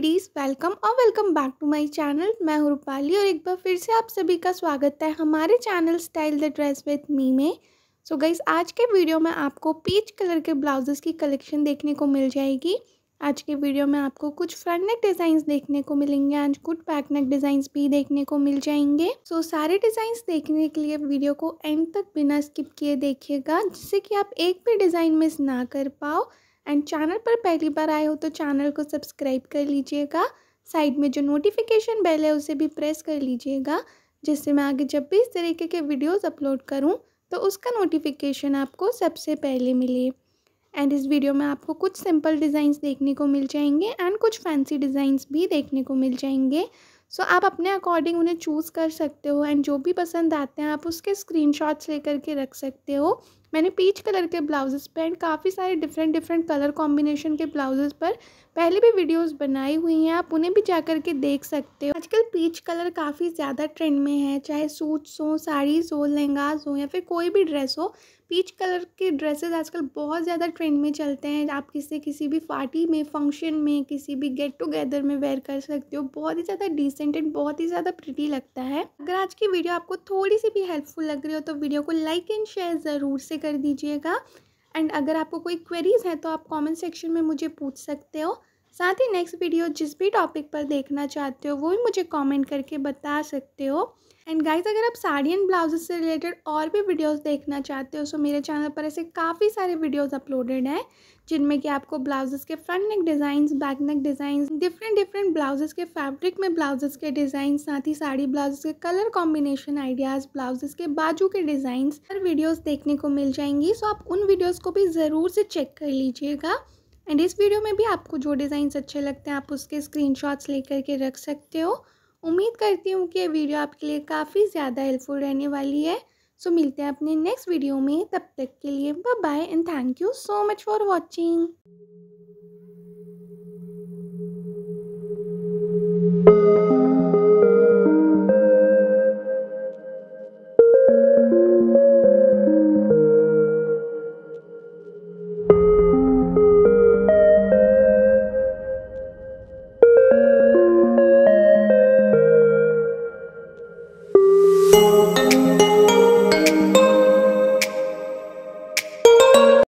ladies welcome और welcome back to my channel मैं हूँ रूपाली और एक बार फिर से आप सभी का स्वागत है हमारे channel style the dress with me में सो so गईस आज के वीडियो में आपको पीच कलर के ब्लाउजेस की कलेक्शन देखने को मिल जाएगी आज के वीडियो में आपको कुछ फ्रंट नेक डिज़ाइंस देखने को मिलेंगे आज कुछ बैक नेक डिज़ाइंस भी देखने को मिल जाएंगे सो so, सारे डिज़ाइंस देखने के लिए वीडियो को एंड तक बिना स्किप किए देखिएगा जिससे कि आप एक भी डिज़ाइन मिस ना कर पाओ एंड चैनल पर पहली बार आए हो तो चैनल को सब्सक्राइब कर लीजिएगा साइड में जो नोटिफिकेशन बेल है उसे भी प्रेस कर लीजिएगा जिससे मैं आगे जब भी इस तरीके के वीडियोस अपलोड करूं तो उसका नोटिफिकेशन आपको सबसे पहले मिले एंड इस वीडियो में आपको कुछ सिंपल डिज़ाइंस देखने को मिल जाएंगे एंड कुछ फैंसी डिज़ाइंस भी देखने को मिल जाएंगे सो so, आप अपने अकॉर्डिंग उन्हें चूज़ कर सकते हो एंड जो भी पसंद आते हैं आप उसके स्क्रीनशॉट्स ले करके रख सकते हो मैंने पीच कलर के ब्लाउजेस पे एंड काफ़ी सारे डिफरेंट डिफरेंट कलर कॉम्बिनेशन के ब्लाउजेस पर पहले भी वीडियोस बनाई हुई हैं आप उन्हें भी जा कर के देख सकते हो आजकल पीच कलर काफ़ी ज़्यादा ट्रेंड में है चाहे सूट्स हो साड़ीज़ हो लहंगाज हो या फिर कोई भी ड्रेस हो पीच कलर के ड्रेसेस आजकल बहुत ज़्यादा ट्रेंड में चलते हैं आप किसी किसी भी पार्टी में फंक्शन में किसी भी गेट टुगेदर में वेयर कर सकते हो बहुत ही ज़्यादा डिसेंट एंड बहुत ही ज़्यादा प्रिटी लगता है अगर आज की वीडियो आपको थोड़ी सी भी हेल्पफुल लग रही हो तो वीडियो को लाइक एंड शेयर ज़रूर से कर दीजिएगा एंड अगर आपको कोई क्वेरीज़ हैं तो आप कमेंट सेक्शन में मुझे पूछ सकते हो साथ ही नेक्स्ट वीडियो जिस भी टॉपिक पर देखना चाहते हो वो भी मुझे कमेंट करके बता सकते हो एंड गाइज अगर आप साड़ी एंड ब्लाउजेज से रिलेटेड और भी वीडियोस देखना चाहते हो सो मेरे चैनल पर ऐसे काफ़ी सारे वीडियोस अपलोडेड हैं जिनमें कि आपको ब्लाउजेस के front neck designs back neck designs different different blouses के फैब्रिक में ब्लाउजेस के डिज़ाइन साथ ही साड़ी ब्लाउजेज़ के कलर कॉम्बिनेशन आइडियाज़ ब्लाउजेज़ के बाजू के डिज़ाइन हर वीडियोज़ देखने को मिल जाएंगी सो आप उन वीडियोज़ को भी ज़रूर से चेक कर लीजिएगा एंड इस वीडियो में भी आपको जो डिज़ाइंस अच्छे लगते हैं आप उसके स्क्रीनशॉट्स लेकर के रख सकते हो उम्मीद करती हूँ कि ये वीडियो आपके लिए काफ़ी ज़्यादा हेल्पफुल रहने वाली है सो so, मिलते हैं अपने नेक्स्ट वीडियो में तब तक के लिए bye and thank you so much for watching